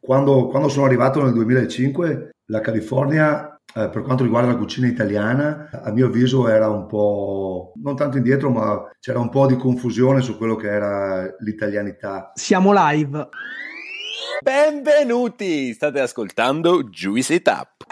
Quando, quando sono arrivato nel 2005, la California eh, per quanto riguarda la cucina italiana, a mio avviso era un po', non tanto indietro, ma c'era un po' di confusione su quello che era l'italianità. Siamo live. Benvenuti, state ascoltando Juicy Tap.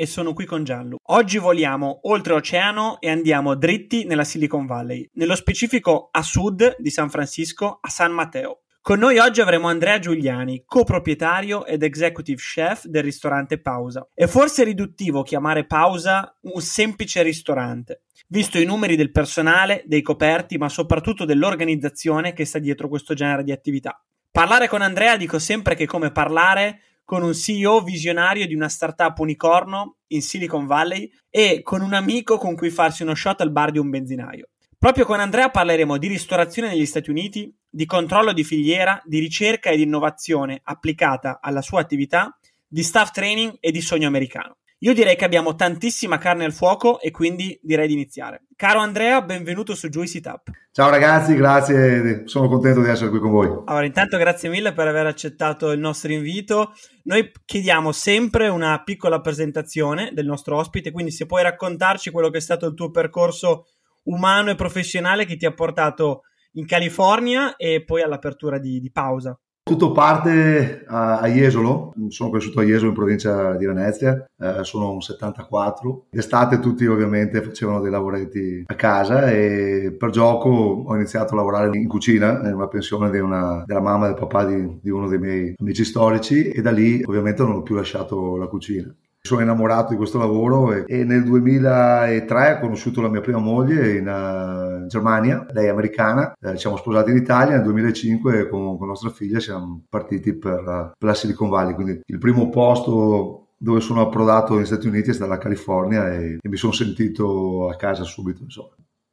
e sono qui con Giallo. Oggi voliamo oltre oceano e andiamo dritti nella Silicon Valley, nello specifico a sud di San Francisco, a San Matteo. Con noi oggi avremo Andrea Giuliani, coproprietario ed executive chef del ristorante Pausa. È forse riduttivo chiamare Pausa un semplice ristorante, visto i numeri del personale, dei coperti, ma soprattutto dell'organizzazione che sta dietro questo genere di attività. Parlare con Andrea dico sempre che come parlare con un CEO visionario di una startup unicorno in Silicon Valley e con un amico con cui farsi uno shot al bar di un benzinaio. Proprio con Andrea parleremo di ristorazione negli Stati Uniti, di controllo di filiera, di ricerca ed innovazione applicata alla sua attività, di staff training e di sogno americano. Io direi che abbiamo tantissima carne al fuoco e quindi direi di iniziare. Caro Andrea, benvenuto su Juicy Tap. Ciao ragazzi, grazie, sono contento di essere qui con voi. Allora, intanto grazie mille per aver accettato il nostro invito. Noi chiediamo sempre una piccola presentazione del nostro ospite, quindi se puoi raccontarci quello che è stato il tuo percorso umano e professionale che ti ha portato in California e poi all'apertura di, di pausa. Tutto parte eh, a, Jesolo, sono cresciuto a Jesolo in provincia di Venezia, eh, sono un 74. D'estate tutti ovviamente facevano dei lavoretti a casa e per gioco ho iniziato a lavorare in cucina, in una pensione di una, della mamma e del papà di, di uno dei miei amici storici e da lì ovviamente non ho più lasciato la cucina sono innamorato di questo lavoro e, e, nel 2003 ho conosciuto la mia prima moglie in, uh, Germania, lei è americana, eh, ci siamo sposati in Italia nel 2005 con, con nostra figlia siamo partiti per, per la Silicon Valley, quindi il primo posto dove sono approdato negli Stati Uniti è stata la California e, e mi sono sentito a casa subito. Insomma.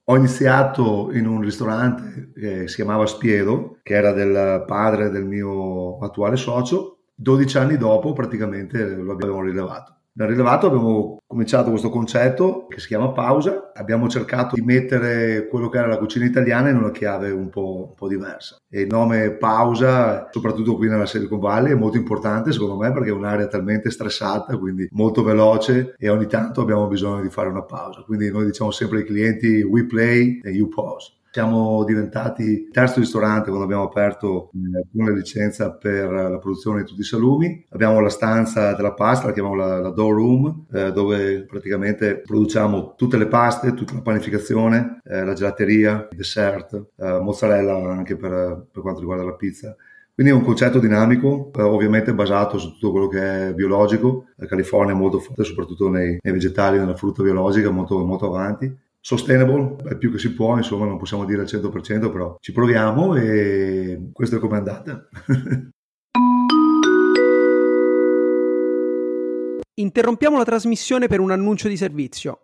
Ho iniziato in un ristorante che si chiamava Spiedo, che era del padre del mio attuale socio, 12 anni dopo praticamente lo abbiamo rilevato. Da rilevato abbiamo cominciato questo concetto che si chiama pausa, abbiamo cercato di mettere quello che era la cucina italiana in una chiave un po', un po diversa. E il nome pausa, soprattutto qui nella Silicon Valley, è molto importante secondo me perché è un'area talmente stressata, quindi molto veloce e ogni tanto abbiamo bisogno di fare una pausa. Quindi noi diciamo sempre ai clienti we play e you pause. Siamo diventati il terzo ristorante quando abbiamo aperto una eh, licenza per la produzione di tutti i salumi. Abbiamo la stanza della pasta, la chiamiamo la, la door room, eh, dove praticamente produciamo tutte le paste, tutta la panificazione, eh, la gelateria, il dessert, eh, mozzarella anche per, per quanto riguarda la pizza. Quindi è un concetto dinamico, ovviamente basato su tutto quello che è biologico. La California è molto forte, soprattutto nei, nei vegetali, nella frutta biologica, molto, molto avanti sustainable, è più che si può, insomma non possiamo dire al 100%, però ci proviamo e questo è com'è andata. Interrompiamo la trasmissione per un annuncio di servizio.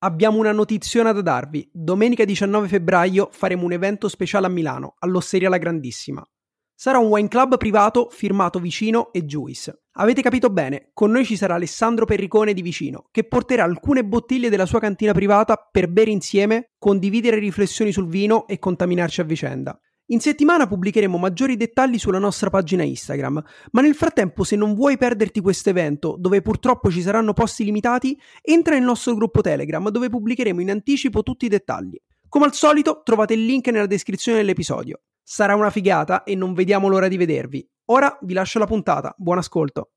Abbiamo una notiziona da darvi. Domenica 19 febbraio faremo un evento speciale a Milano, all'Osteria La Grandissima. Sarà un wine club privato firmato Vicino e Juice. Avete capito bene, con noi ci sarà Alessandro Perricone di Vicino, che porterà alcune bottiglie della sua cantina privata per bere insieme, condividere riflessioni sul vino e contaminarci a vicenda. In settimana pubblicheremo maggiori dettagli sulla nostra pagina Instagram, ma nel frattempo se non vuoi perderti questo evento, dove purtroppo ci saranno posti limitati, entra nel nostro gruppo Telegram dove pubblicheremo in anticipo tutti i dettagli. Come al solito trovate il link nella descrizione dell'episodio. Sarà una figata e non vediamo l'ora di vedervi. Ora vi lascio la puntata. Buon ascolto.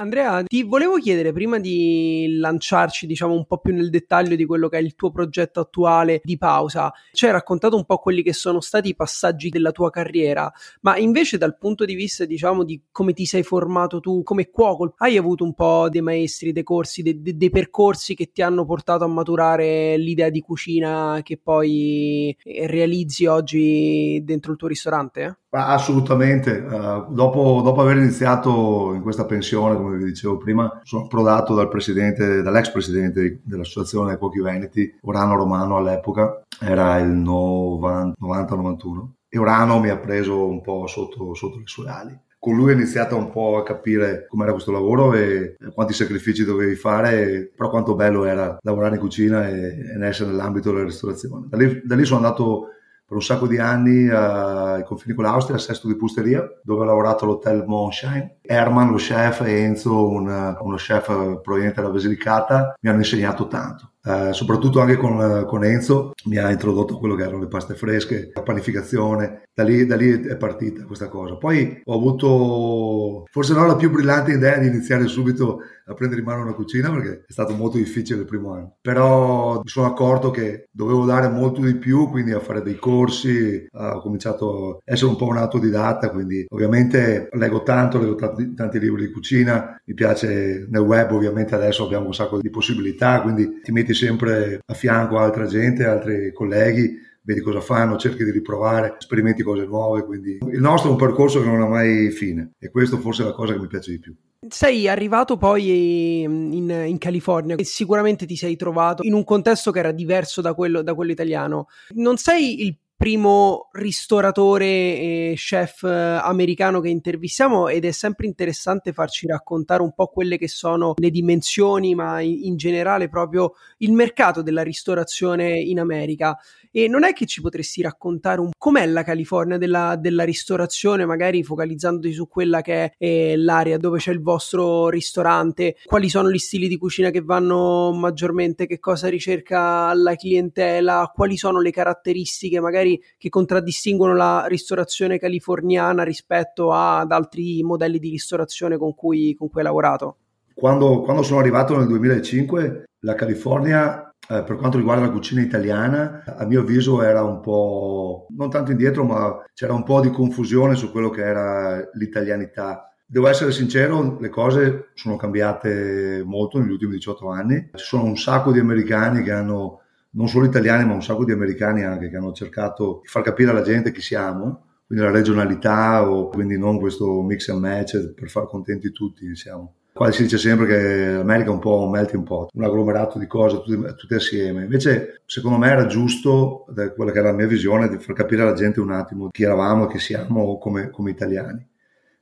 Andrea, ti volevo chiedere prima di lanciarci, diciamo, un po' più nel dettaglio di quello che è il tuo progetto attuale di pausa. Ci hai raccontato un po' quelli che sono stati i passaggi della tua carriera, ma invece dal punto di vista, diciamo, di come ti sei formato tu come cuoco, hai avuto un po' dei maestri, dei corsi, dei, dei percorsi che ti hanno portato a maturare l'idea di cucina che poi eh, realizzi oggi dentro il tuo ristorante? Assolutamente, uh, dopo, dopo, aver iniziato in questa pensione, come vi dicevo prima, sono approdato dal presidente, dall'ex presidente dell'associazione Pochi Veneti, Orano Romano all'epoca, era il 90-91, e Orano mi ha preso un po' sotto, sotto le sue ali con lui ho iniziato un po' a capire com'era questo lavoro e eh, quanti sacrifici dovevi fare, però quanto bello era lavorare in cucina e, essere nell'ambito della ristorazione. Da lì, da lì sono andato per un sacco di anni eh, ai confini con l'Austria, a Sesto di Pusteria, dove ho lavorato all'hotel Monshine. Herman, lo chef, e Enzo, un, eh, uno chef proveniente dalla Basilicata, mi hanno insegnato tanto. Eh, soprattutto anche con, eh, con, Enzo mi ha introdotto quello che erano le paste fresche, la panificazione, da lì, da lì è partita questa cosa. Poi ho avuto forse non la più brillante idea di iniziare subito a prendere in mano una cucina perché è stato molto difficile il primo anno. Però mi sono accorto che dovevo dare molto di più, quindi a fare dei corsi, ah, ho cominciato a essere un po' un autodidatta, quindi ovviamente leggo tanto, leggo tanti, tanti libri di cucina, mi piace nel web ovviamente adesso abbiamo un sacco di possibilità, quindi ti metti sempre a fianco a altra gente, altri colleghi vedi cosa fanno, cerchi di riprovare, sperimenti cose nuove, quindi il nostro è un percorso che non ha mai fine e questo forse è la cosa che mi piace di più. Sei arrivato poi ehm, in, in, California e sicuramente ti sei trovato in un contesto che era diverso da quello, da quello italiano. Non sei il primo ristoratore e eh, chef eh, americano che intervistiamo ed è sempre interessante farci raccontare un po' quelle che sono le dimensioni, ma in, in generale proprio il mercato della ristorazione in America. E non è che ci potresti raccontare un... com'è la California della, della ristorazione, magari focalizzandoti su quella che è eh, l'area dove c'è il vostro ristorante, quali sono gli stili di cucina che vanno maggiormente, che cosa ricerca la clientela, quali sono le caratteristiche magari che contraddistinguono la ristorazione californiana rispetto ad altri modelli di ristorazione con cui, con cui hai lavorato? Quando, quando sono arrivato nel 2005, la California eh, per quanto riguarda la cucina italiana, a mio avviso era un po', non tanto indietro, ma c'era un po' di confusione su quello che era l'italianità. Devo essere sincero, le cose sono cambiate molto negli ultimi 18 anni. Ci sono un sacco di americani che hanno, non solo italiani, ma un sacco di americani anche, che hanno cercato di far capire alla gente chi siamo quindi la regionalità o quindi non questo mix and match per far contenti tutti, diciamo. Qua si dice sempre che l'America è un po' un melting pot, un agglomerato di cose tutte, tutte assieme. Invece, secondo me era giusto, quella che era la mia visione, di far capire alla gente un attimo chi eravamo e chi siamo come, come italiani.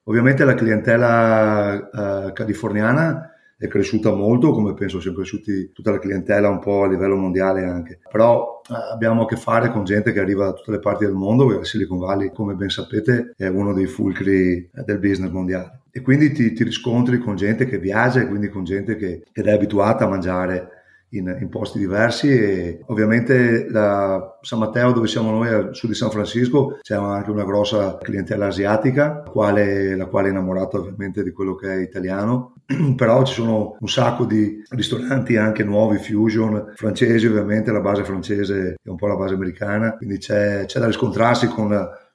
Ovviamente la clientela eh, californiana è cresciuta molto, come penso siano cresciuti tutta la clientela un po' a livello mondiale anche. Però eh, abbiamo a che fare con gente che arriva da tutte le parti del mondo, perché Silicon Valley, come ben sapete, è uno dei fulcri eh, del business mondiale. E quindi ti, ti riscontri con gente che viaggia e quindi con gente che, che è abituata a mangiare in, in posti diversi e ovviamente da San Matteo dove siamo noi al sud di San Francisco c'è anche una grossa clientela asiatica la quale, la quale è innamorata ovviamente di quello che è italiano però ci sono un sacco di ristoranti anche nuovi fusion francesi ovviamente la base francese è un po' la base americana quindi c'è, c'è da riscontrarsi con,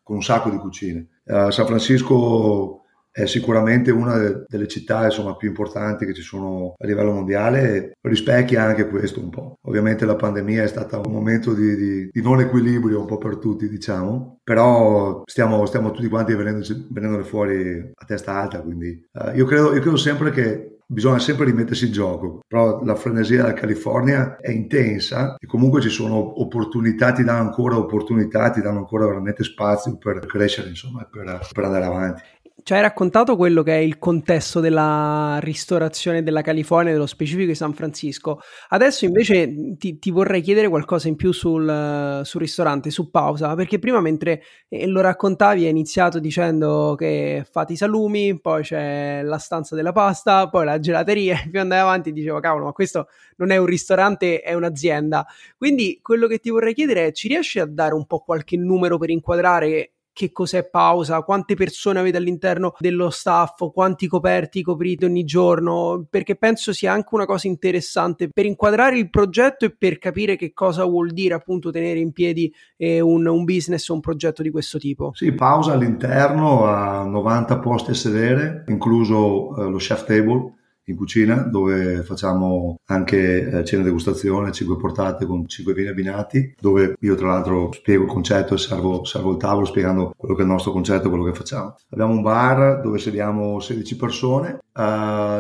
con un sacco di cucine a San Francisco è sicuramente una delle città insomma, più importanti che ci sono a livello mondiale e rispecchia anche questo un po'. Ovviamente la pandemia è stata un momento di, di, di non equilibrio un po' per tutti, diciamo, però stiamo, stiamo tutti quanti venendone fuori a testa alta, quindi eh, io, credo, io credo sempre che bisogna sempre rimettersi in gioco, però la frenesia della California è intensa e comunque ci sono opportunità, ti danno ancora opportunità, ti danno ancora veramente spazio per crescere, insomma, per, per andare avanti ci hai raccontato quello che è il contesto della ristorazione della California, dello specifico di San Francisco. Adesso invece ti, ti vorrei chiedere qualcosa in più sul, sul, ristorante, su pausa, perché prima mentre eh, lo raccontavi hai iniziato dicendo che fate i salumi, poi c'è la stanza della pasta, poi la gelateria e più andai avanti dicevo cavolo, ma questo non è un ristorante, è un'azienda. Quindi quello che ti vorrei chiedere è ci riesci a dare un po' qualche numero per inquadrare che cos'è pausa, quante persone avete all'interno dello staff, quanti coperti coprite ogni giorno, perché penso sia anche una cosa interessante per inquadrare il progetto e per capire che cosa vuol dire appunto tenere in piedi eh, un, un, business o un progetto di questo tipo. Sì, pausa all'interno a 90 posti a sedere, incluso eh, lo chef table in cucina dove facciamo anche eh, cena degustazione, 5 portate con 5 vini abbinati, dove io tra l'altro spiego il concetto e servo, servo, il tavolo spiegando quello che è il nostro concetto e quello che facciamo. Abbiamo un bar dove sediamo 16 persone, uh,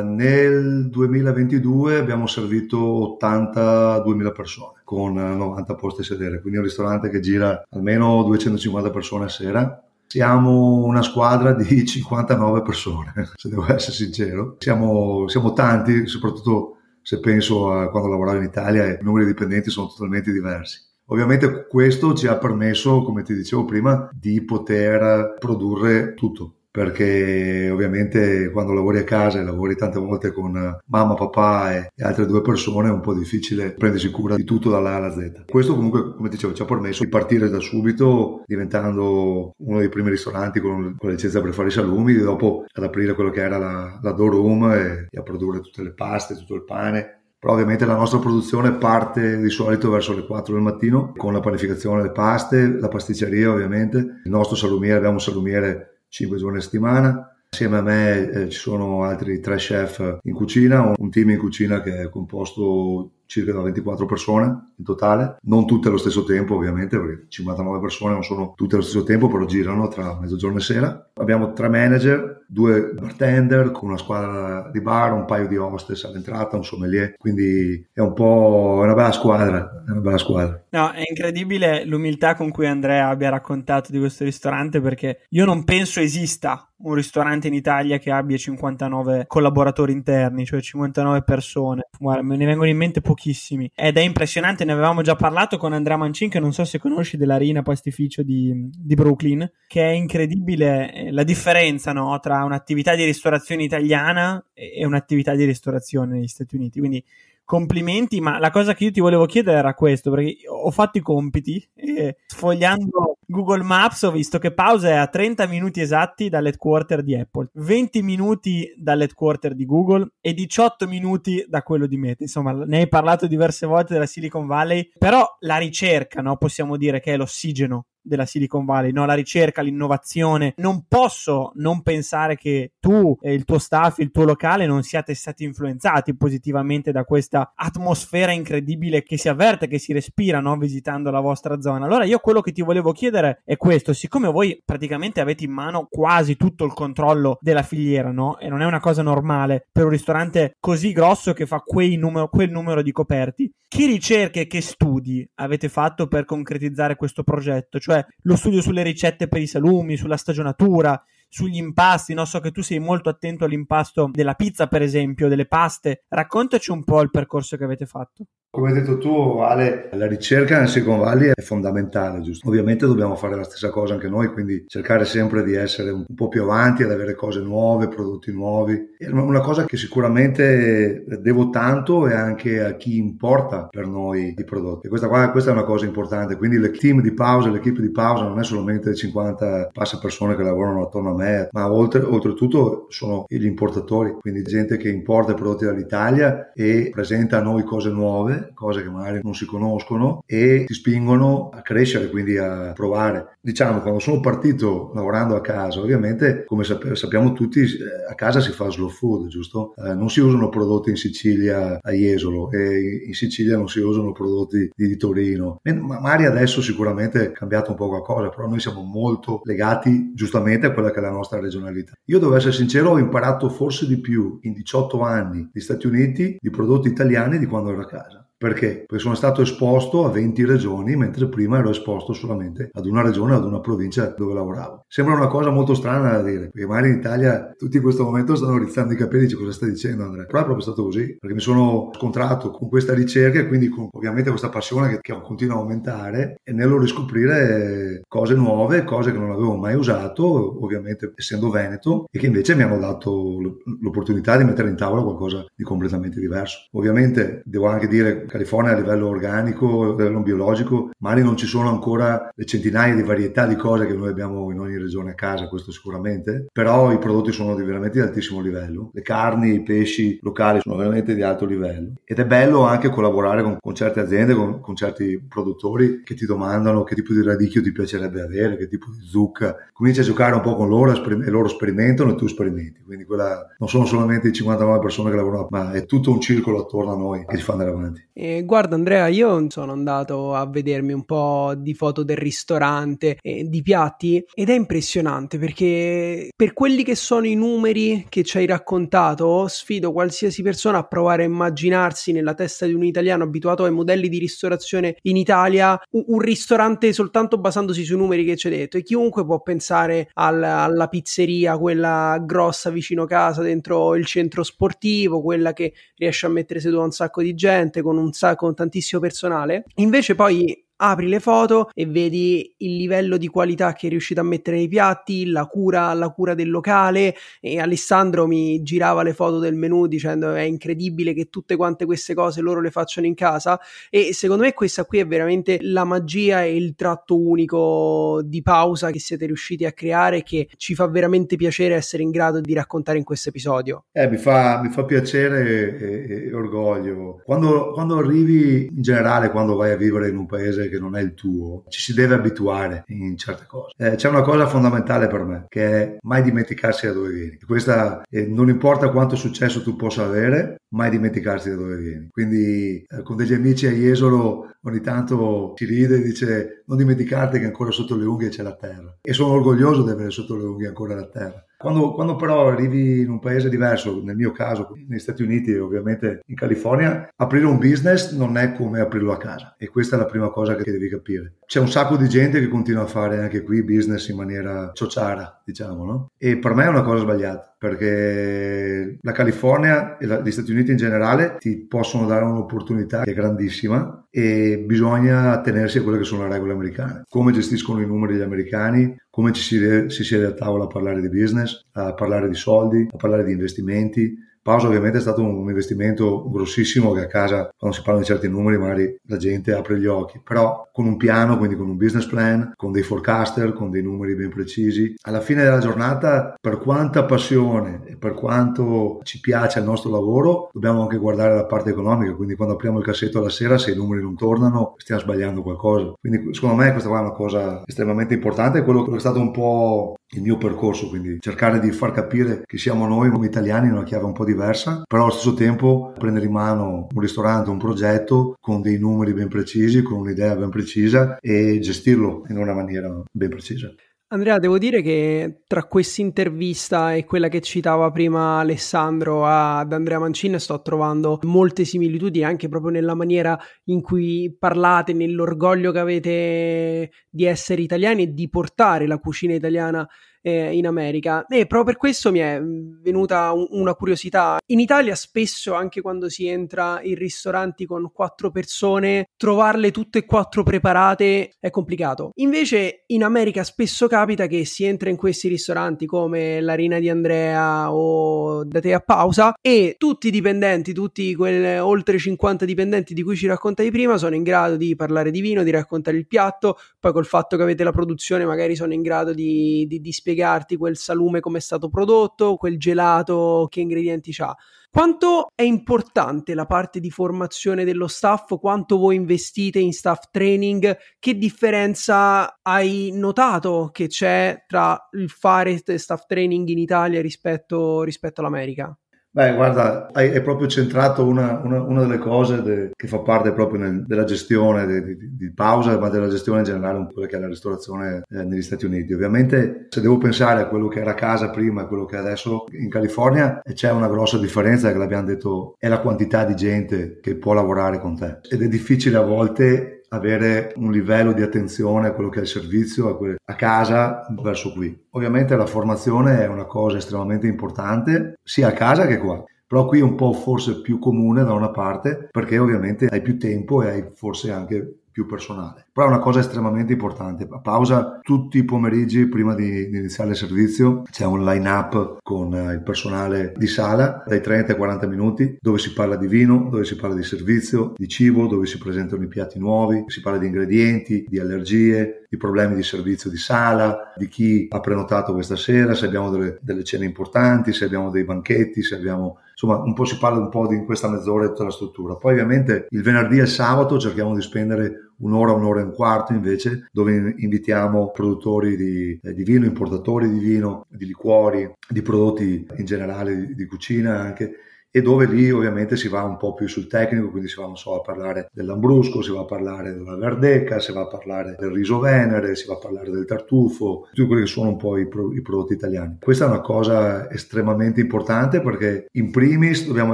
nel 2022 abbiamo servito 82.000 persone con 90 posti a sedere, quindi è un ristorante che gira almeno 250 persone a sera siamo una squadra di 59 persone, se devo essere sincero. Siamo, siamo tanti, soprattutto se penso a quando lavoravo in Italia, e i numeri di dipendenti sono totalmente diversi. Ovviamente questo ci ha permesso, come ti dicevo prima, di poter produrre tutto perché ovviamente quando lavori a casa e lavori tante volte con eh, mamma, papà e altre due persone è un po' difficile prendersi cura di tutto dalla alla Z. Questo comunque, come dicevo, ci ha permesso di partire da subito diventando uno dei primi ristoranti con, con la licenza per fare i salumi, dopo ad aprire quello che era la, la room e, e a produrre tutte le paste, tutto il pane però ovviamente la nostra produzione parte di solito verso le 4 del mattino con la panificazione delle paste, la pasticceria ovviamente, il nostro salumiere, abbiamo un salumiere 5 giorni a settimana. Assieme a me eh, ci sono altri tre chef in cucina, un team in cucina che è composto circa da 24 persone in totale, non tutte allo stesso tempo ovviamente, perché 59 persone non sono tutte allo stesso tempo, però girano tra mezzogiorno e sera. Abbiamo tre manager, due bartender con una squadra di bar, un paio di hostess all'entrata, un sommelier, quindi è un po' una bella squadra, è una bella squadra. No, è incredibile l'umiltà con cui Andrea abbia raccontato di questo ristorante perché io non penso esista un ristorante in Italia che abbia 59 collaboratori interni, cioè 59 persone. Guarda, me ne vengono in mente po- pochissimi. Ed è impressionante, ne avevamo già parlato con Andrea Mancin, che non so se conosci, dell'Arena Pastificio di, di Brooklyn, che è incredibile eh, la differenza no, tra un'attività di ristorazione italiana e un'attività di ristorazione negli Stati Uniti. Quindi complimenti, ma la cosa che io ti volevo chiedere era questo, perché ho fatto i compiti e sfogliando Google Maps ho visto che pausa è a 30 minuti esatti dall'headquarter di Apple, 20 minuti dall'headquarter di Google e 18 minuti da quello di Meta. Insomma, ne hai parlato diverse volte della Silicon Valley, però la ricerca, no, possiamo dire che è l'ossigeno della Silicon Valley, no? la ricerca, l'innovazione. Non posso non pensare che tu e il tuo staff, il tuo locale non siate stati influenzati positivamente da questa atmosfera incredibile che si avverte, che si respira no? visitando la vostra zona. Allora io quello che ti volevo chiedere è questo, siccome voi praticamente avete in mano quasi tutto il controllo della filiera, no? e non è una cosa normale per un ristorante così grosso che fa quel numero, quel numero di coperti, che ricerche, che studi avete fatto per concretizzare questo progetto? Cioè, cioè lo studio sulle ricette per i salumi, sulla stagionatura, sugli impasti, no? so che tu sei molto attento all'impasto della pizza per esempio, delle paste, raccontaci un po' il percorso che avete fatto. Come hai detto tu, Ale, la ricerca nel Silicon Valley è fondamentale, giusto? Ovviamente dobbiamo fare la stessa cosa anche noi, quindi cercare sempre di essere un po' più avanti, ad avere cose nuove, prodotti nuovi. E una cosa che sicuramente devo tanto è anche a chi importa per noi i prodotti. questa, qua, questa è una cosa importante, quindi il team di pausa, l'equipe di pausa non è solamente 50 passa persone che lavorano attorno a me, ma oltre, oltretutto sono gli importatori, quindi gente che importa i prodotti dall'Italia e presenta a noi cose nuove cose che magari non si conoscono e ti spingono a crescere, quindi a provare. Diciamo, quando sono partito lavorando a casa, ovviamente, come sap- sappiamo tutti, eh, a casa si fa slow food, giusto? Eh, non si usano prodotti in Sicilia a Jesolo e in Sicilia non si usano prodotti di, di Torino. Magari adesso sicuramente è cambiato un po' qualcosa, però noi siamo molto legati giustamente a quella che è la nostra regionalità. Io devo essere sincero, ho imparato forse di più in 18 anni negli Stati Uniti di prodotti italiani di quando ero a casa. Perché? Perché sono stato esposto a 20 regioni, mentre prima ero esposto solamente ad una regione, ad una provincia dove lavoravo. Sembra una cosa molto strana da dire, perché magari in Italia tutti in questo momento stanno rizzando i capelli e dicono cosa sta dicendo Andrea. Però è proprio stato così, perché mi sono scontrato con questa ricerca e quindi con ovviamente questa passione che, che continua a aumentare e nello riscoprire cose nuove, cose che non avevo mai usato, ovviamente essendo veneto, e che invece mi hanno dato l'opportunità di mettere in tavola qualcosa di completamente diverso. Ovviamente devo anche dire California a livello organico, a livello biologico, magari non ci sono ancora le centinaia di varietà di cose che noi abbiamo in ogni regione a casa, questo sicuramente, però i prodotti sono di veramente di altissimo livello, le carni, i pesci locali sono veramente di alto livello ed è bello anche collaborare con, con certe aziende, con, con, certi produttori che ti domandano che tipo di radicchio ti piacerebbe avere, che tipo di zucca, cominci a giocare un po' con loro e loro sperimentano e tu sperimenti, quindi quella non sono solamente i 59 persone che lavorano, ma è tutto un circolo attorno a noi che ci fa andare avanti. Eh, guarda Andrea, io sono andato a vedermi un po' di foto del ristorante, eh, di piatti ed è impressionante perché per quelli che sono i numeri che ci hai raccontato, sfido qualsiasi persona a provare a immaginarsi nella testa di un italiano abituato ai modelli di ristorazione in Italia un, un ristorante soltanto basandosi sui numeri che ci hai detto e chiunque può pensare al, alla pizzeria, quella grossa vicino casa, dentro il centro sportivo, quella che riesce a mettere seduto un sacco di gente con un un sacco, con tantissimo personale. Invece poi apri le foto e vedi il livello di qualità che è riuscito a mettere nei piatti, la cura, la cura del locale e Alessandro mi girava le foto del menù dicendo è incredibile che tutte quante queste cose loro le facciano in casa e secondo me questa qui è veramente la magia e il tratto unico di pausa che siete riusciti a creare che ci fa veramente piacere essere in grado di raccontare in questo episodio. Eh, mi fa, mi fa piacere e, e, e orgoglio. Quando, quando arrivi in generale, quando vai a vivere in un paese paese che non è il tuo, ci si deve abituare in certe cose. Eh, c'è una cosa fondamentale per me, che è mai dimenticarsi da dove vieni. Questa, eh, non importa quanto successo tu possa avere, mai dimenticarsi da dove vieni. Quindi eh, con degli amici a Jesolo ogni tanto ci ride e dice non dimenticarti che ancora sotto le unghie c'è la terra. E sono orgoglioso di avere sotto le unghie ancora la terra quando, quando, però arrivi in un paese diverso, nel mio caso negli Stati Uniti e ovviamente in California, aprire un business non è come aprirlo a casa e questa è la prima cosa che devi capire. C'è un sacco di gente che continua a fare anche qui business in maniera ciociara, diciamo, no? E per me è una cosa sbagliata perché la California e la, gli Stati Uniti in generale ti possono dare un'opportunità che è grandissima e bisogna attenersi a quelle che sono le regole americane. Come gestiscono i numeri gli americani, come ci si, si siede a tavola a parlare di business, a parlare di soldi, a parlare di investimenti, Pausa ovviamente è stato un investimento grossissimo che a casa, quando si parla di certi numeri, magari la gente apre gli occhi, però con un piano, quindi con un business plan, con dei forecaster, con dei numeri ben precisi, alla fine della giornata, per quanta passione e per quanto ci piace il nostro lavoro, dobbiamo anche guardare la parte economica, quindi quando apriamo il cassetto alla sera, se i numeri non tornano, stiamo sbagliando qualcosa. Quindi secondo me questa qua è una cosa estremamente importante, quello che è stato un po' il mio percorso, quindi cercare di far capire che siamo noi come italiani in una chiave un po' di diversa, però allo stesso tempo prendere in mano un ristorante, un progetto con dei numeri ben precisi, con un'idea ben precisa e gestirlo in una maniera ben precisa. Andrea, devo dire che tra questa intervista e quella che citava prima Alessandro ad Andrea Mancini sto trovando molte similitudini anche proprio nella maniera in cui parlate, nell'orgoglio che avete di essere italiani e di portare la cucina italiana eh, in America e proprio per questo mi è mm, venuta un, una curiosità. In Italia spesso anche quando si entra in ristoranti con quattro persone, trovarle tutte e quattro preparate è complicato. Invece in America spesso capita che si entra in questi ristoranti come l'Arena di Andrea o da te a pausa e tutti i dipendenti, tutti quei oltre 50 dipendenti di cui ci raccontavi prima sono in grado di parlare di vino, di raccontare il piatto, poi col fatto che avete la produzione magari sono in grado di, di, di spiegare spiegarti quel salume come è stato prodotto, quel gelato che ingredienti ha. Quanto è importante la parte di formazione dello staff? Quanto voi investite in staff training? Che differenza hai notato che c'è tra il fare staff training in Italia rispetto, rispetto all'America? Beh, guarda, hai, proprio centrato una, una, una delle cose de, che fa parte proprio nel, della gestione de, de, di, pausa, ma della gestione in generale, un po' quella che è la ristorazione eh, negli Stati Uniti. Ovviamente, se devo pensare a quello che era casa prima e quello che è adesso in California, c'è una grossa differenza che l'abbiamo detto, è la quantità di gente che può lavorare con te. Ed è difficile a volte avere un livello di attenzione a quello che è il servizio, a, que- a, casa verso qui. Ovviamente la formazione è una cosa estremamente importante sia a casa che qua. Però qui è un po' forse più comune da una parte perché ovviamente hai più tempo e hai forse anche più personale. Però è una cosa estremamente importante. A pausa tutti i pomeriggi prima di, di iniziare il servizio c'è un line up con eh, il personale di sala dai 30 ai 40 minuti dove si parla di vino, dove si parla di servizio, di cibo, dove si presentano i piatti nuovi, si parla di ingredienti, di allergie, di problemi di servizio di sala, di chi ha prenotato questa sera, se abbiamo delle, delle cene importanti, se abbiamo dei banchetti, se abbiamo insomma un po' si parla un po' di in questa mezz'ora di tutta la struttura. Poi ovviamente il venerdì e il sabato cerchiamo di spendere un'ora, un'ora e un quarto invece, dove invitiamo produttori di, eh, di, vino, importatori di vino, di liquori, di prodotti in generale di, di cucina anche e dove lì ovviamente si va un po' più sul tecnico, quindi si va so, a parlare dell'ambrusco, si va a parlare della verdeca, si va a parlare del riso venere, si va a parlare del tartufo, tutti quelli che sono un po' i, pro- i prodotti italiani. Questa è una cosa estremamente importante perché in primis dobbiamo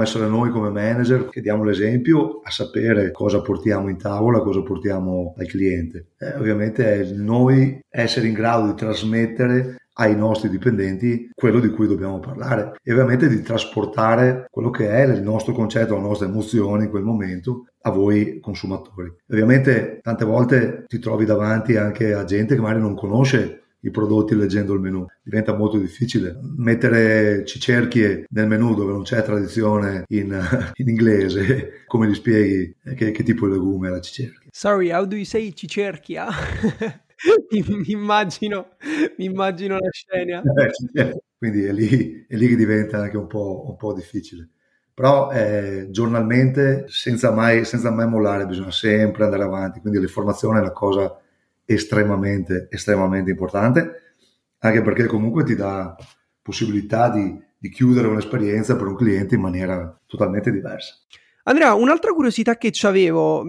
essere noi come manager che diamo l'esempio a sapere cosa portiamo in tavola, cosa portiamo al cliente. Eh, ovviamente è noi essere in grado di trasmettere ai nostri dipendenti quello di cui dobbiamo parlare e ovviamente di trasportare quello che è il nostro concetto, la nostra emozione in quel momento a voi consumatori. Ovviamente tante volte ti trovi davanti anche a gente che magari non conosce i prodotti leggendo il menu. Diventa molto difficile mettere cicerchie nel menu dove non c'è tradizione in, in inglese. Come gli spieghi eh, che, che tipo di legume è la cicerchia? Sorry, how do you say cicerchia? Ah? mi, immagino, mi immagino la scena. Eh, certo. quindi è lì, è lì, che diventa anche un po', un po difficile. Però eh, giornalmente, senza mai, senza mai mollare, bisogna sempre andare avanti. Quindi l'informazione è una cosa estremamente, estremamente importante, anche perché comunque ti dà possibilità di, di chiudere un'esperienza per un cliente in maniera totalmente diversa. Andrea, un'altra curiosità che avevo,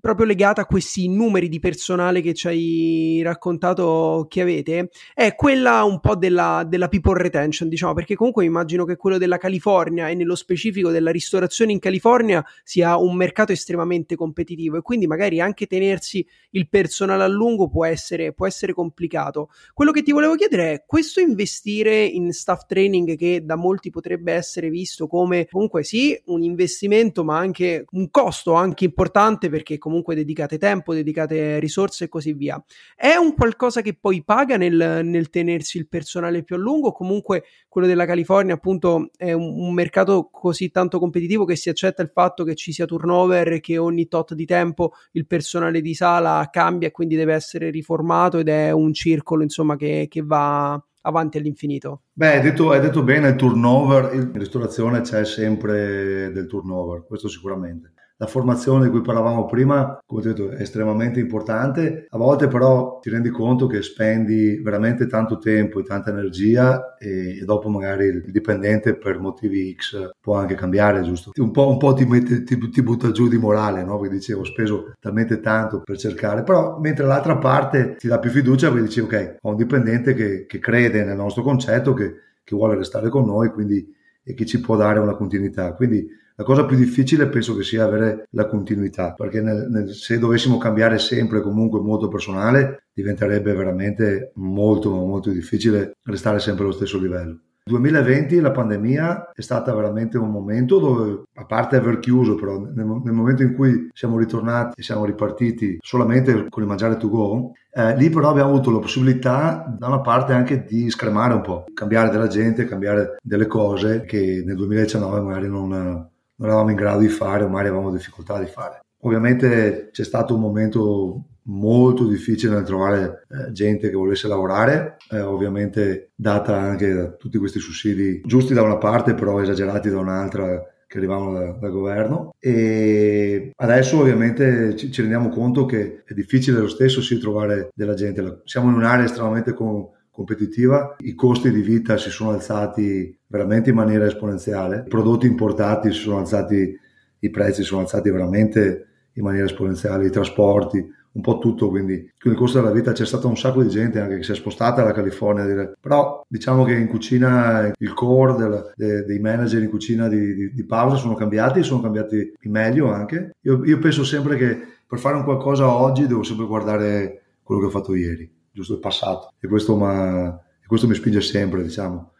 proprio legata a questi numeri di personale che ci hai raccontato che avete, è quella un po' della, della people retention, diciamo, perché comunque immagino che quello della California e nello specifico della ristorazione in California sia un mercato estremamente competitivo e quindi magari anche tenersi il personale a lungo può essere, può essere complicato. Quello che ti volevo chiedere è questo investire in staff training che da molti potrebbe essere visto come comunque sì, un investimento ma anche un costo anche importante perché comunque comunque dedicate tempo, dedicate risorse e così via. È un qualcosa che poi paga nel, nel tenersi il personale più a lungo, comunque quello della California appunto è un, un, mercato così tanto competitivo che si accetta il fatto che ci sia turnover, e che ogni tot di tempo il personale di sala cambia e quindi deve essere riformato ed è un circolo insomma che, che va avanti all'infinito. Beh, hai detto, hai detto bene, il turnover, in ristorazione c'è sempre del turnover, questo sicuramente. La formazione di cui parlavamo prima, come ho detto, è estremamente importante. A volte però ti rendi conto che spendi veramente tanto tempo e tanta energia e, e dopo magari il dipendente per motivi X può anche cambiare, giusto? Un po', un po ti, mette, ti, ti, butta giù di morale, no? Perché dicevo, ho speso talmente tanto per cercare, però mentre l'altra parte ti dà più fiducia perché dici, ok, ho un dipendente che, che crede nel nostro concetto, che, che vuole restare con noi, quindi e che ci può dare una continuità. Quindi la cosa più difficile penso che sia avere la continuità, perché nel, nel, se dovessimo cambiare sempre comunque molto personale diventerebbe veramente molto molto difficile restare sempre allo stesso livello. 2020 la pandemia è stata veramente un momento dove, a parte aver chiuso, però nel, nel momento in cui siamo ritornati e siamo ripartiti solamente con il mangiare to go, eh, lì però abbiamo avuto la possibilità da una parte anche di scremare un po', cambiare della gente, cambiare delle cose che nel 2019 magari non, non eravamo in grado di fare, mai avevamo difficoltà di fare. Ovviamente c'è stato un momento molto difficile nel trovare eh, gente che volesse lavorare, eh, ovviamente data anche da tutti questi sussidi giusti da una parte, però esagerati da un'altra che arrivavano dal da governo e adesso ovviamente ci, ci, rendiamo conto che è difficile lo stesso sì trovare della gente, siamo in un'area estremamente con, competitiva, i costi di vita si sono alzati veramente in maniera esponenziale, i prodotti importati si sono alzati, i prezzi si sono alzati veramente in maniera esponenziale, i trasporti, un po' tutto, quindi, con il corso della vita c'è stato un sacco di gente anche che si è spostata alla California, dire. però diciamo che in cucina il core del, de, dei manager in cucina di, di, di, pausa sono cambiati, sono cambiati in meglio anche. Io, io penso sempre che per fare un qualcosa oggi devo sempre guardare quello che ho fatto ieri giusto il passato e questo, ma, questo mi spinge sempre, diciamo,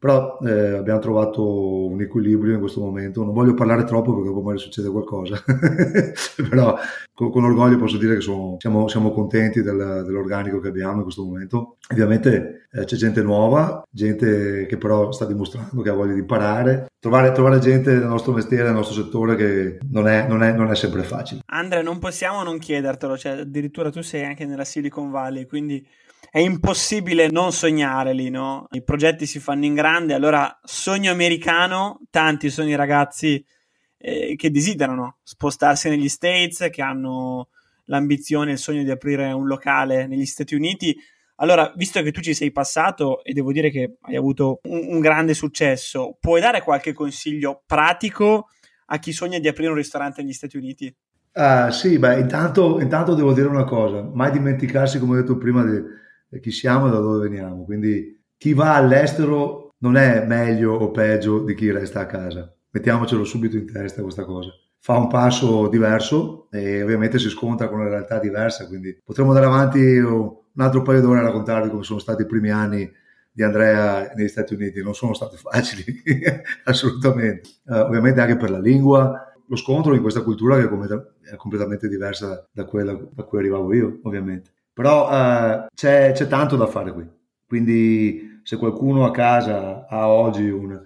però eh, abbiamo trovato un equilibrio in questo momento, non voglio parlare troppo perché poi magari succede qualcosa, però con, con, orgoglio posso dire che sono, siamo, siamo, contenti del, dell'organico che abbiamo in questo momento. Ovviamente eh, c'è gente nuova, gente che però sta dimostrando che ha voglia di imparare, Trovare, trovare, gente del nostro mestiere, del nostro settore che non è, non, è, non è, sempre facile. Andrea, non possiamo non chiedertelo, cioè addirittura tu sei anche nella Silicon Valley, quindi è impossibile non sognare lì, no? I progetti si fanno in grande, allora sogno americano, tanti sono i ragazzi eh, che desiderano spostarsi negli States, che hanno l'ambizione, il sogno di aprire un locale negli Stati Uniti. Allora, visto che tu ci sei passato e devo dire che hai avuto un, un grande successo, puoi dare qualche consiglio pratico a chi sogna di aprire un ristorante negli Stati Uniti? Uh, sì, beh, intanto, intanto devo dire una cosa, mai dimenticarsi, come ho detto prima, di, chi siamo e da dove veniamo. Quindi chi va all'estero non è meglio o peggio di chi resta a casa. Mettiamocelo subito in testa questa cosa. Fa un passo diverso e ovviamente si scontra con una realtà diversa, quindi potremmo andare avanti un altro paio d'ore a raccontarvi come sono stati i primi anni di Andrea negli Stati Uniti. Non sono stati facili, assolutamente. Uh, ovviamente anche per la lingua, lo scontro in questa cultura che è completamente diversa da quella da cui arrivavo io, ovviamente. Però eh, c'è, c'è, tanto da fare qui, quindi se qualcuno a casa ha oggi un,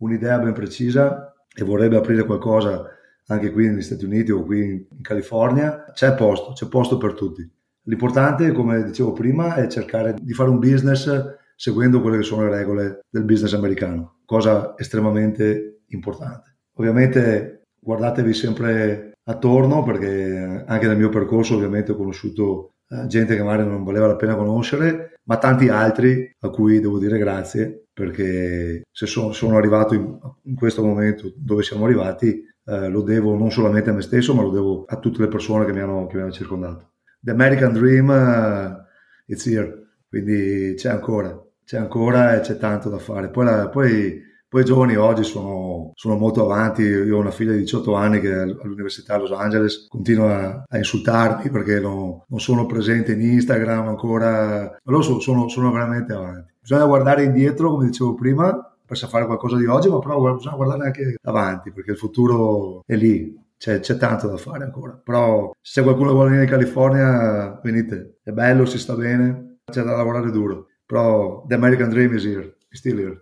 un'idea ben precisa e vorrebbe aprire qualcosa anche qui negli Stati Uniti o qui in California, c'è posto, c'è posto per tutti. L'importante, come dicevo prima, è cercare di fare un business seguendo quelle che sono le regole del business americano, cosa estremamente importante. Ovviamente guardatevi sempre attorno perché anche nel mio percorso ovviamente ho conosciuto eh, gente che magari non valeva la pena conoscere, ma tanti altri a cui devo dire grazie perché se sono, sono arrivato in, in, questo momento dove siamo arrivati eh, lo devo non solamente a me stesso ma lo devo a tutte le persone che mi hanno, che mi hanno circondato. The American Dream uh, it's here, quindi c'è ancora, c'è ancora e c'è tanto da fare. Poi, la, poi poi i giovani oggi sono, sono, molto avanti, io ho una figlia di 18 anni che è all'università a Los Angeles continua a insultarmi perché non, non sono presente in Instagram ancora, loro sono, sono, sono veramente avanti. Bisogna guardare indietro, come dicevo prima, per fare qualcosa di oggi, ma però bisogna guardare anche avanti perché il futuro è lì. C'è, c'è, tanto da fare ancora. Però se qualcuno vuole venire in California, venite. È bello, si sta bene, c'è da lavorare duro. Però The American Dream is here.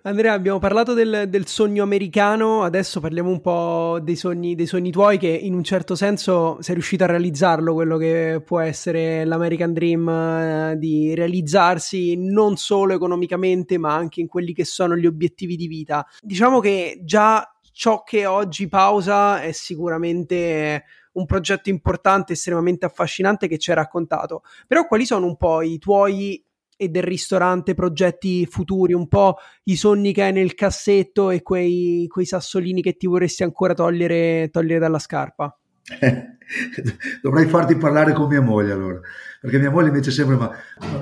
Andrea, abbiamo parlato del, del, sogno americano, adesso parliamo un po' dei sogni, dei sogni, tuoi che in un certo senso sei riuscito a realizzarlo, quello che può essere l'American Dream, eh, di realizzarsi non solo economicamente ma anche in quelli che sono gli obiettivi di vita. Diciamo che già ciò che oggi pausa è sicuramente un progetto importante, estremamente affascinante che ci hai raccontato. Però quali sono un po' i tuoi e del ristorante, progetti futuri, un po' i sogni che hai nel cassetto e quei, quei sassolini che ti vorresti ancora togliere, togliere dalla scarpa? dovrei farti parlare con mia moglie allora, perché mia moglie invece sempre ma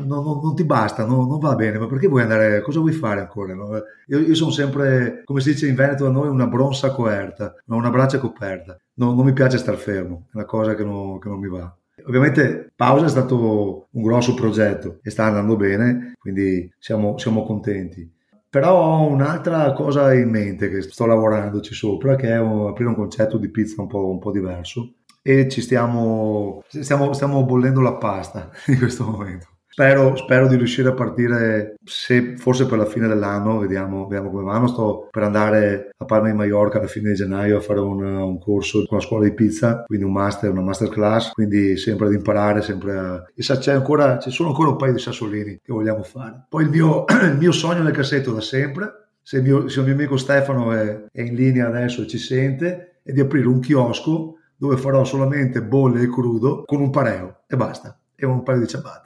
no, no, non, ti basta, no, non va bene, ma perché vuoi andare, cosa vuoi fare ancora? Eh, io, io, sono sempre, come si dice in Veneto da noi, una bronza coerta, una braccia coperta, non mi piace star fermo, è una cosa che non, che non mi va. Ovviamente Pausa è stato un grosso progetto e sta andando bene, quindi siamo, siamo contenti. Però ho un'altra cosa in mente che sto lavorandoci sopra, che è un, aprire un concetto di pizza un po', un po diverso e ci stiamo, stiamo, stiamo bollendo la pasta in questo momento. Spero, spero, di riuscire a partire, se forse per la fine dell'anno, vediamo, vediamo come vanno. Sto per andare a Palma di Mallorca alla fine di gennaio a fare un, un corso con la scuola di pizza, quindi un master, una masterclass, quindi sempre ad imparare, sempre a... E sa, c'è ancora, ci sono ancora un paio di sassolini che vogliamo fare. Poi il mio, il mio sogno nel cassetto da sempre, se il mio, se il mio amico Stefano è, è in linea adesso e ci sente, è di aprire un chiosco dove farò solamente bolle e crudo con un pareo e basta, e un paio di ciabatte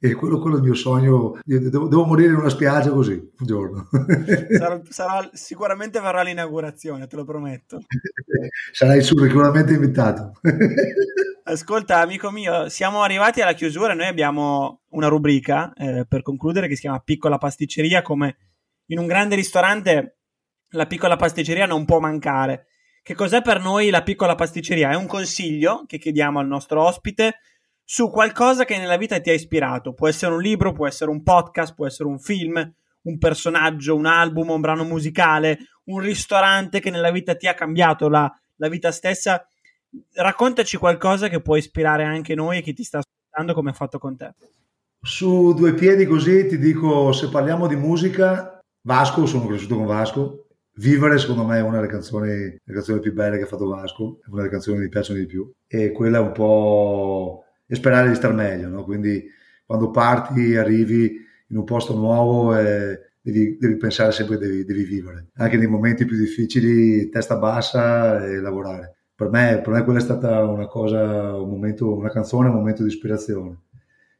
e quello, quello, è il mio sogno, devo, devo, morire in una spiaggia così un giorno. Sarà, sarà, sicuramente verrà l'inaugurazione, te lo prometto. Sarai sicuramente invitato. Ascolta, amico mio, siamo arrivati alla chiusura, noi abbiamo una rubrica eh, per concludere che si chiama Piccola Pasticceria, come in un grande ristorante la piccola pasticceria non può mancare. Che cos'è per noi la piccola pasticceria? È un consiglio che chiediamo al nostro ospite su qualcosa che nella vita ti ha ispirato. Può essere un libro, può essere un podcast, può essere un film, un personaggio, un album, un brano musicale, un ristorante che nella vita ti ha cambiato la, la vita stessa. Raccontaci qualcosa che può ispirare anche noi e che ti sta ascoltando come ha fatto con te. Su due piedi così ti dico, se parliamo di musica, Vasco, sono cresciuto con Vasco, Vivere secondo me è una delle canzoni, canzoni più belle che ha fatto Vasco, è una delle canzoni che mi piacciono di più e quella è un po' e sperare di star meglio. No? Quindi quando parti, arrivi in un posto nuovo e devi, devi pensare sempre, devi, devi vivere. Anche nei momenti più difficili, testa bassa e lavorare. Per me, per me, quella è stata una cosa, un momento, una canzone, un momento di ispirazione.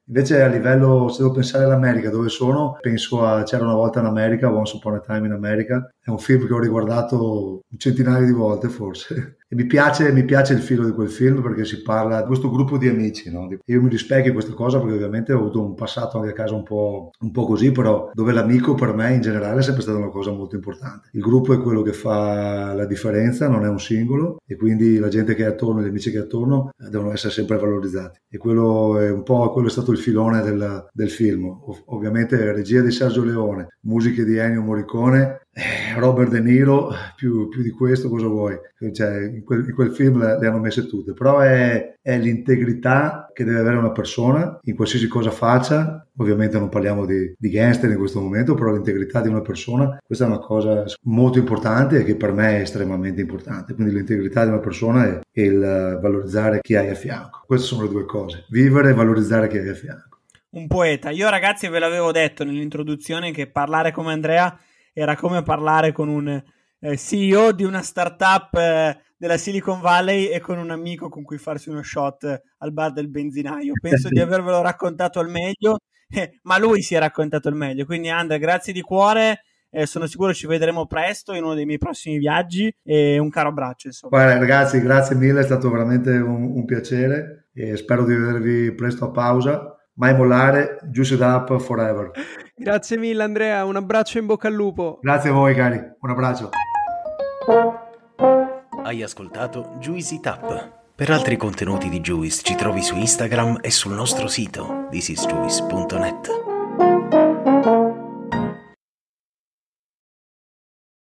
Invece a livello, se devo pensare all'America, dove sono, penso a C'era una volta in America, Once Upon a Time in America, è un film che ho riguardato un centinaio di volte forse. E mi piace, mi piace, il filo di quel film perché si parla di questo gruppo di amici, no? Io mi rispecchio in questa cosa perché ovviamente ho avuto un passato anche a casa un po', un po', così, però dove l'amico per me in generale è sempre stata una cosa molto importante. Il gruppo è quello che fa la differenza, non è un singolo e quindi la gente che è attorno, gli amici che è attorno eh, devono essere sempre valorizzati. E quello è un po' quello è stato il filone del, del film. Ov- ovviamente regia di Sergio Leone, musiche di Ennio Morricone eh, Robert De Niro, più, più, di questo cosa vuoi? Cioè, in, quel, in, quel, film le, le, hanno messe tutte, però è, è, l'integrità che deve avere una persona in qualsiasi cosa faccia. Ovviamente non parliamo di, di, gangster in questo momento, però l'integrità di una persona, questa è una cosa molto importante e che per me è estremamente importante. Quindi l'integrità di una persona e il valorizzare chi hai a fianco. Queste sono le due cose, vivere e valorizzare chi hai a fianco. Un poeta. Io ragazzi ve l'avevo detto nell'introduzione che parlare come Andrea era come parlare con un eh, CEO di una startup eh, della Silicon Valley e con un amico con cui farsi uno shot al bar del benzinaio. Eh, Penso di avervelo raccontato al meglio, ma lui si è raccontato al meglio. Quindi Andrea, grazie di cuore. Eh, sono sicuro ci vedremo presto in uno dei miei prossimi viaggi e un caro abbraccio. Insomma. Beh, ragazzi, grazie mille, è stato veramente un, un piacere e spero di vedervi presto a pausa mai mollare, juice it up forever. Grazie mille Andrea, un abbraccio in bocca al lupo. Grazie a voi cari, un abbraccio. Hai ascoltato Juice It Up. Per altri contenuti di Juice ci trovi su Instagram e sul nostro sito thisisjuice.net.